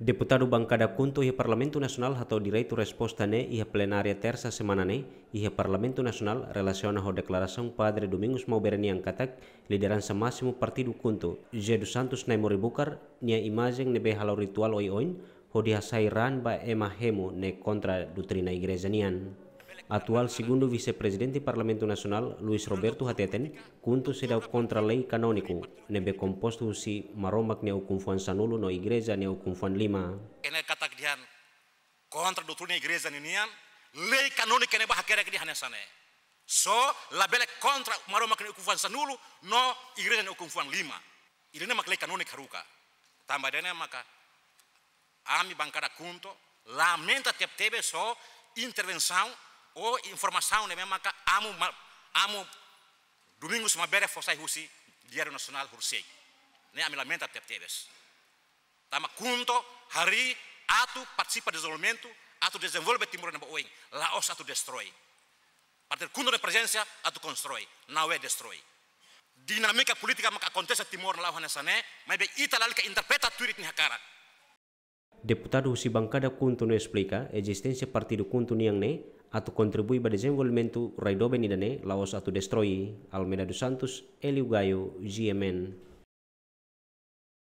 Deputado bangkada conto ia Parlamento Nacional hatau direito resposta ne ia plenaria tersa semana ne ia Parlamento nasional relaciona ho declaração padre Domingos Mauberani katak liderança máximo partido kunto Jedu Santos ne moribukar nia imagem ne halau ritual oi oin ho dihasai ran ba ema hemo ne kontra doutrina igreja nian atual segundo vicepresidente Parlamento Nacional, Luis Roberto Hateten, junto se deu contra a lei canônico, nebe composto se maromak neu confuan sanulu no igreja neu confuan lima. Ene katak dihan contra doutrina igreja ninian, lei canônica neba hakere kini hanesane. So, labele contra maromak neu confuan sanulo no igreja neu confuan lima. Irene mak lei canônica haruka. Tambah dene maka ami bancada kunto, lamenta tebe so intervenção o oh, informação ne memaka amu mal, amu domingo ma bere fosai husi diário nacional hursei ne menta lamenta teptebes tama kunto hari atu participa desenvolvimento atu desenvolve timor nebo oing laos atu destroy. partir kunto de presença atu constrói nawe destroy. dinamika politika maka kontesa timur na lawan sané mai be ita lalika interpreta turit ni hakara Deputado Husi Bangkada Kuntun explica existencia partido Kuntun yang ne atau contribui pada desenvolvimento raidobeni dane laos atau destroy Almeida dos Santos, eliugayo Gaio, GMN,